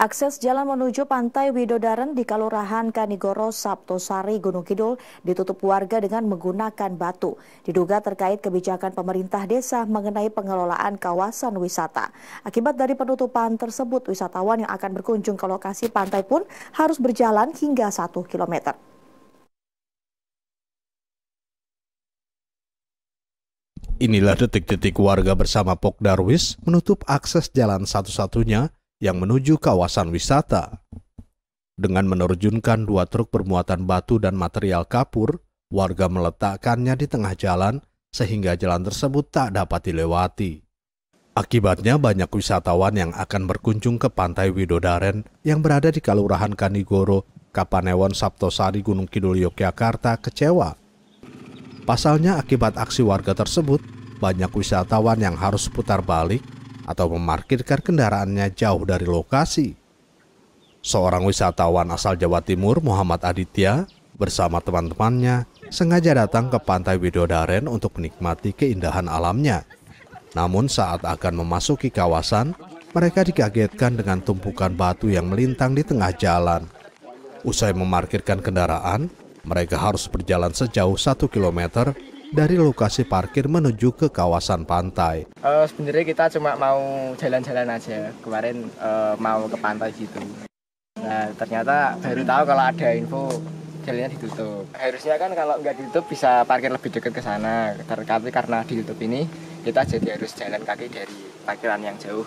Akses jalan menuju Pantai Widodaren di Kalurahan Kanigoro, Sabtu Sari, Gunung Kidul ditutup warga dengan menggunakan batu. Diduga terkait kebijakan pemerintah desa mengenai pengelolaan kawasan wisata. Akibat dari penutupan tersebut, wisatawan yang akan berkunjung ke lokasi pantai pun harus berjalan hingga 1 kilometer. Inilah detik-detik warga bersama Pok Darwis menutup akses jalan satu-satunya yang menuju kawasan wisata. Dengan menerjunkan dua truk bermuatan batu dan material kapur, warga meletakkannya di tengah jalan sehingga jalan tersebut tak dapat dilewati. Akibatnya banyak wisatawan yang akan berkunjung ke Pantai Widodaren yang berada di kalurahan Kanigoro, Kapanewon, Saptosari, Gunung Kidul, Yogyakarta kecewa. Pasalnya akibat aksi warga tersebut, banyak wisatawan yang harus putar balik atau memarkirkan kendaraannya jauh dari lokasi. Seorang wisatawan asal Jawa Timur, Muhammad Aditya, bersama teman-temannya sengaja datang ke Pantai Widodaren untuk menikmati keindahan alamnya. Namun saat akan memasuki kawasan, mereka dikagetkan dengan tumpukan batu yang melintang di tengah jalan. Usai memarkirkan kendaraan, mereka harus berjalan sejauh 1 kilometer dari lokasi parkir menuju ke kawasan pantai. Uh, Sebenarnya kita cuma mau jalan-jalan aja. Kemarin uh, mau ke pantai gitu. Nah ternyata baru tahu kalau ada info jalannya ditutup. Harusnya kan kalau nggak ditutup bisa parkir lebih dekat ke sana. Tapi karena ditutup ini kita jadi harus jalan kaki dari parkiran yang jauh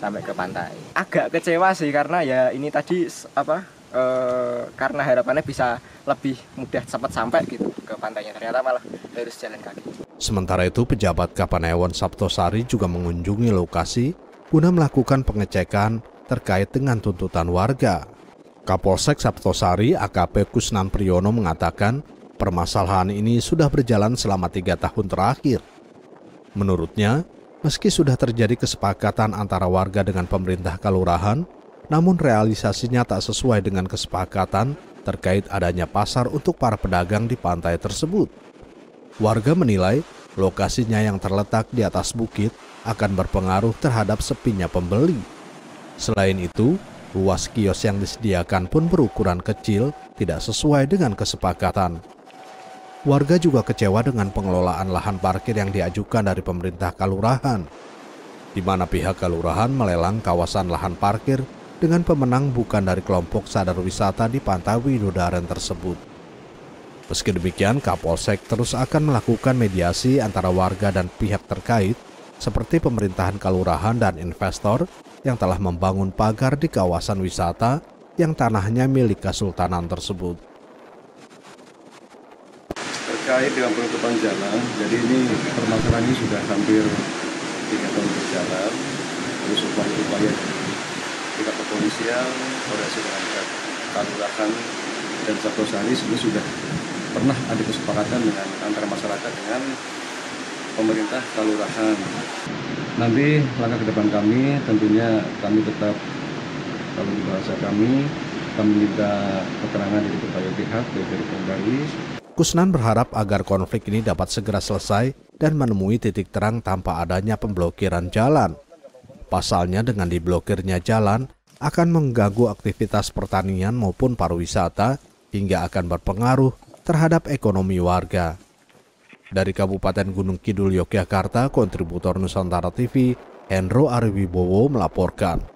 sampai ke pantai. Agak kecewa sih karena ya ini tadi apa Uh, karena harapannya bisa lebih mudah cepat sampai gitu ke pantainya. Ternyata malah harus jalan kaki. Sementara itu, pejabat Kapanewon Sabtosari juga mengunjungi lokasi guna melakukan pengecekan terkait dengan tuntutan warga. Kapolsek Sabtosari AKP Kusnan Priyono mengatakan permasalahan ini sudah berjalan selama tiga tahun terakhir. Menurutnya, meski sudah terjadi kesepakatan antara warga dengan pemerintah kelurahan, namun realisasinya tak sesuai dengan kesepakatan terkait adanya pasar untuk para pedagang di pantai tersebut. Warga menilai lokasinya yang terletak di atas bukit akan berpengaruh terhadap sepinya pembeli. Selain itu, luas kios yang disediakan pun berukuran kecil, tidak sesuai dengan kesepakatan. Warga juga kecewa dengan pengelolaan lahan parkir yang diajukan dari pemerintah kelurahan, di mana pihak kelurahan melelang kawasan lahan parkir dengan pemenang bukan dari kelompok sadar wisata di Pantai Widodaren tersebut. Meski demikian, Kapolsek terus akan melakukan mediasi antara warga dan pihak terkait seperti pemerintahan kelurahan dan investor yang telah membangun pagar di kawasan wisata yang tanahnya milik Kesultanan tersebut. Terkait dengan penutupan jalan, jadi ini permasalahan ini sudah hampir tiga tahun berjalan, terus upaya-upaya siang koordinasi dengan Kalurahan dan kami dan sebelum sudah pernah ada kesepakatan dengan antara masyarakat dengan pemerintah kelurahan. Nanti langkah ke depan kami tentunya kami tetap kalau di bahasa kami kami minta keterangan dari berbagai pihak baik dari Polri. Kusnan berharap agar konflik ini dapat segera selesai dan menemui titik terang tanpa adanya pemblokiran jalan. Pasalnya dengan diblokirnya jalan, akan mengganggu aktivitas pertanian maupun pariwisata hingga akan berpengaruh terhadap ekonomi warga. Dari Kabupaten Gunung Kidul, Yogyakarta, kontributor Nusantara TV, Hendro Ariwibowo melaporkan.